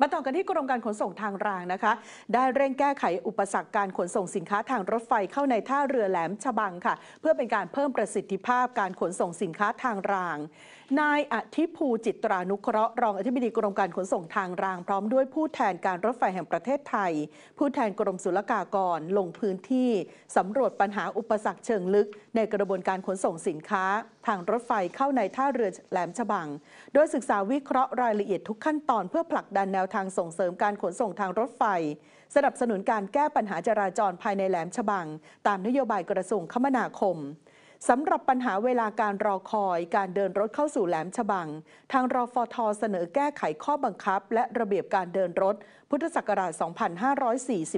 มาต่อกันที่กรมการขนส่งทางรางนะคะ ได้เร่งแก้ไขอุปสรรคการขนส่งสินค้าทางรถไฟเข้าในท่าเรือแหลมฉบังค่ะเพื่อเป็นการเพิ่มประสิทธิภาพการขนส่งสินค้าทางราง นายอธิภูจิตรานุเคราะห์รองอธิบดีกรมการขนส่งทางรางพร้อมด้วยผู้แทนการรถไฟแห่งประเทศไทย ผู้แทนกรมศุลกากรลงพื้นที่สำรวจปัญหาอุปสรรคเชิงลึกในกระบวนการขนส่งสินค้าทางรถไฟเข้าในท่าเรือแหลมฉบัง โดยศึกษาวิเคราะห์รายละเอียดทุกขั้นตอนเพื่อผลักดันแนววทางส่งเสริมการขนส่งทางรถไฟ สนับสนุนการแก้ปัญหาจราจรภายในแหลมฉบัง ตามนโยบายกระทรวงคมนาคม สำหรับปัญหาเวลาการรอคอยการเดินรถเข้าสู่แหลมฉบัง ทางรอฟทเสนอแก้ไขข้อบังคับ และระเบียบการเดินรถ พุทธศักราช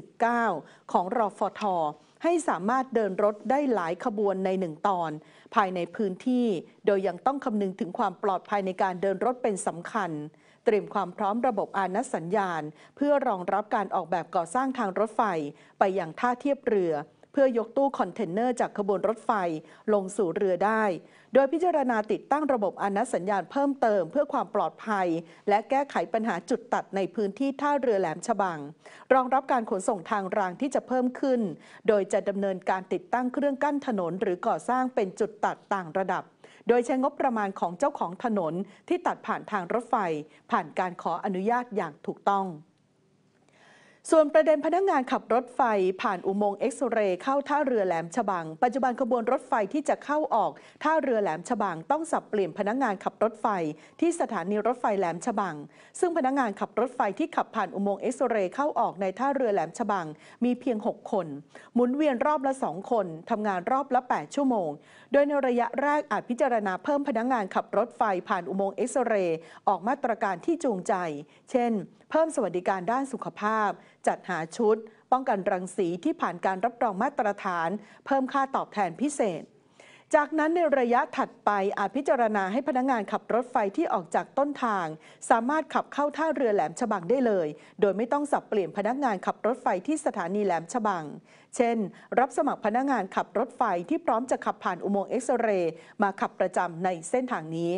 2549 ของรอฟท ให้สามารถเดินรถได้หลายขบวนในหนึ่งตอน ภายในพื้นที่โดยยังต้องคำนึงถึงความปลอดภัยในการเดินรถเป็นสำคัญเตรียมความพร้อมระบบอานัสสัญญาณ เพื่อรองรับการออกแบบก่อสร้างทางรถไฟ ไปยังท่าเทียบเรือพื่อยกตู้คอนเทนเนอร์จากขบวนรถไฟลงสู่เรือได้ โดยพิจารณาติดตั้งระบบอนัสัญญาณเพิ่มเติมเพื่อความปลอดภัยและแก้ไขปัญหาจุดตัดในพื้นที่ท่าเรือแหลมฉบัง รองรับการขนส่งทางรางที่จะเพิ่มขึ้น โดยจะดำเนินการติดตั้งเครื่องกั้นถนน หรือก่อสร้างเป็นจุดตัดต่างระดับ โดยใช้งบประมาณของเจ้าของถนนที่ตัดผ่านทางรถไฟ ผ่านการขออนุญาตอย่างถูกต้องส่วนประเด็นพนักงงานขับรถไฟผ่านอุโมงค์เอ็กซเรย์เข้าท่าเรือแหลมฉบัง ปัจจุบันขบวนรถไฟที่จะเข้าออกท่าเรือแหลมฉบังต้องสับเปลี่ยนพนักงงานขับรถไฟ ที่สถานีรถไฟแหลมฉบัง ซึ่งพนักงงานขับรถไฟที่ขับผ่านอุโมงค์เอ็กซเรย์เข้าออกในท่าเรือแหลมฉบัง มีเพียง 6 คน หมุนเวียนรอบละ2คนทำงานรอบละ 8 ชั่วโมง โดยในระยะแรกอาจพิจารณาเพิ่มพนักงงานขับรถไฟผ่านอุโมงค์เอ็กซเรย์ออกมาตรการที่จูงใจเช่น เพิ่มสวัสดิการด้านสุขภาพจัดหาชุด ป้องกันรังสีที่ผ่านการรับรองมาตรฐาน เพิ่มค่าตอบแทนพิเศษ จากนั้นในระยะถัดไปอาจพิจารณาให้พนักงงานขับรถไฟที่ออกจากต้นทาง สามารถขับเข้าท่าเรือแหลมฉบังได้เลย โดยไม่ต้องสับเปลี่ยนพนักงานขับรถไฟที่สถานีแหลมฉบัง เช่น รับสมัครพนักงานขับรถไฟที่พร้อมจะขับผ่านอุโมงค์เอ็กซเรย์มาขับประจำในเส้นทางนี้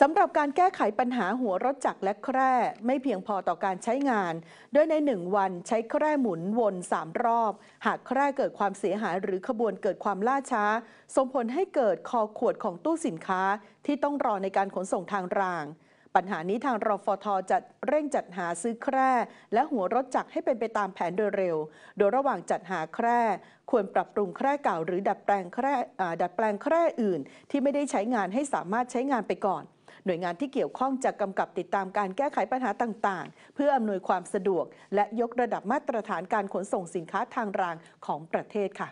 สำหรับการแก้ไขปัญหาหัวรถจักรและแคร่ไม่เพียงพอต่อการใช้งาน โดยในหนึ่งวันใช้แคร่หมุนวน 3 รอบ หากแคร่เกิดความเสียหายหรือขบวนเกิดความล่าช้าส่งผลให้เกิดคอขวดของตู้สินค้าที่ต้องรอในการขนส่งทางรางปัญหานี้ทางรฟทจะเร่งจัดหาซื้อแคร่และหัวรถจักรให้เป็นไปตามแผนโดยเร็ว โดยระหว่างจัดหาแคร่ควรปรับปรุงแคร่เก่าหรือดัดแปลงแคร่ดัดแปลงแคร่อื่น ที่ไม่ได้ใช้งานให้สามารถใช้งานไปก่อน หน่วยงานที่เกี่ยวข้องจะกำกับติดตามการแก้ไขปัญหาต่างๆ เพื่ออำนวยความสะดวก และยกระดับมาตรฐานการขนส่งสินค้าทางรางของประเทศค่ะ